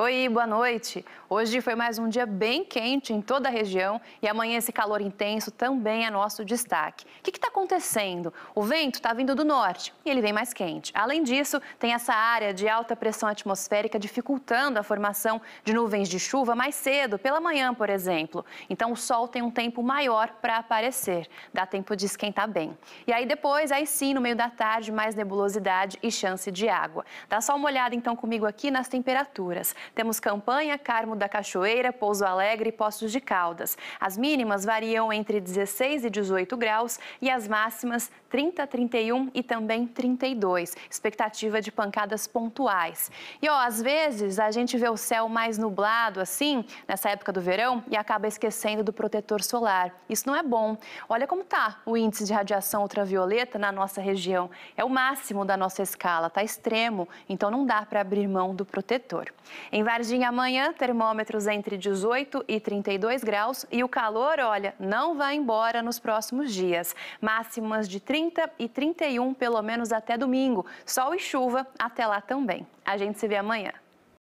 Oi, boa noite. Hoje foi mais um dia bem quente em toda a região e amanhã esse calor intenso também é nosso destaque. O que está acontecendo? O vento está vindo do norte e ele vem mais quente. Além disso, tem essa área de alta pressão atmosférica dificultando a formação de nuvens de chuva mais cedo, pela manhã, por exemplo. Então o sol tem um tempo maior para aparecer. Dá tempo de esquentar bem. E aí depois, aí sim, no meio da tarde, mais nebulosidade e chance de água. Dá só uma olhada então comigo aqui nas temperaturas. Temos Campanha, Carmo da Cachoeira, Pouso Alegre e Poços de Caldas. As mínimas variam entre 16 e 18 graus e as máximas 30, 31 e também 32. Expectativa de pancadas pontuais. E ó, às vezes a gente vê o céu mais nublado assim, nessa época do verão, e acaba esquecendo do protetor solar. Isso não é bom. Olha como tá o índice de radiação ultravioleta na nossa região. É o máximo da nossa escala, tá extremo, então não dá para abrir mão do protetor. Em Varginha, amanhã, termômetros entre 18 e 32 graus e o calor, olha, não vai embora nos próximos dias. Máximas de 30 e 31, pelo menos até domingo. Sol e chuva até lá também. A gente se vê amanhã.